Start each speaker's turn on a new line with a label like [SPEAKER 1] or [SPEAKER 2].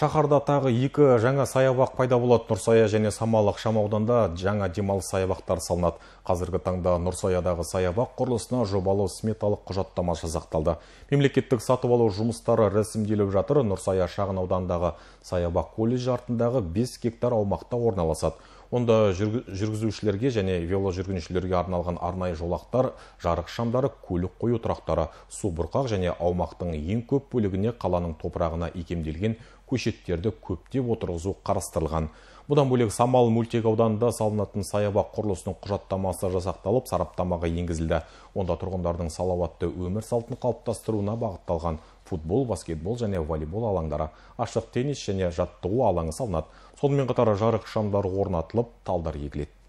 [SPEAKER 1] Шахарда тағы екі жаңа саябақ пайда болады. Нұрсая және самалық шамауданда жаңа демалыс саябақтар салынады. Қазіргі таңда Нұрсаядағы саябақ құрылысына жобалау сметалық құжаттама жасақталды. Мемлекеттік сатып алу жұмыстары рәсімделіп жатыр. Нұрсая шағын саябақ колледж артындағы 5 гектар аумақта орналасады онда жүргізушілерге және веложүргіншілерге арналған арнайы жолақтар жарық шамдары көлік қою тұрақтары бұрқақ және аумақтың ең көп бөлігіне қаланың топырағына икемделген көшеттерді көптеп отырғызу қарастырылған бұдан бөлек самал мөлтек ауданында салынатын саябақ құрылысының құжаттамасы жасақталып сараптамаға енгізілді онда тұрғындардың салауатты өмір салтын қалыптастыруына бағытталған футбол баскетбол және волейбол алаңдары ашық теннис және жаттығу алаңы салынады сонымен қатар жарық шамдар орнатылып талдар егіледі